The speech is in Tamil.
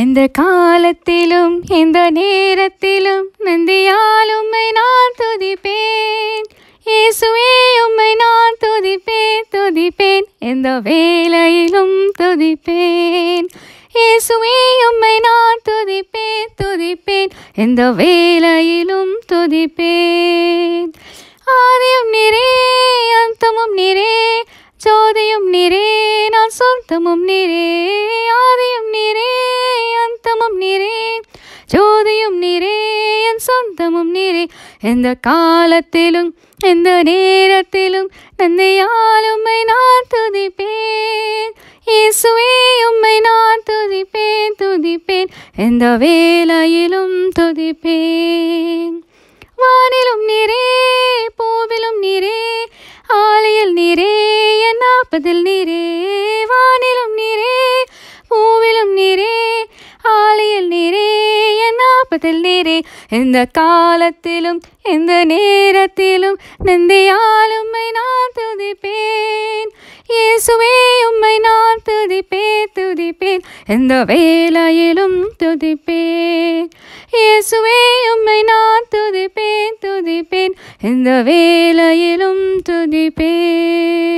எந்த காலத்திலும் எந்த நேரத்திலும் நந்தியால் உம்மை நான் துதிப்பேன் இயேசுவே உம்மை நான் துதிப்பேன் துதிப்பேன் எந்த வேலையிலும் துதிப்பேன் இயேசுவே உம்மை நான் துதிப்பேன் துதிப்பேன் எந்த வேலையிலும் துதிப்பேன் ஆதியும் நிறே அந்தமும் நிறே ஜோதியும் நிறே நான் சொந்தமும் நிறே ஆதியும் நிறே சொந்தமும் நீரே ஜோதியும் நீரே என் சொந்தமும் நீரே எந்த காலத்திலும் எந்த நேரத்திலும் நந்தையாலுமை நான் துதிப்பேன் இயேசுவே நான் துதிப்பேன் துதிப்பேன் எந்த வேலையிலும் துதிப்பேன் வானிலும் நீரே பூவிலும் நீரே ஆலையில் நீரே என் நாற்பதில் நீரே நீரே எந்த காலத்திலும் எந்த நேரத்திலும் நந்தியால் உம்மை நான் துதிப்பேன் இயேசுவே உம்மை நான் துதிப்பேன் துதிப்பேன் எந்த வேலையிலும் துதிப்பேன் இயேசுவே உம்மை நான் துதிப்பேன் துதிப்பேன் எந்த வேலையிலும் துதிப்பேன்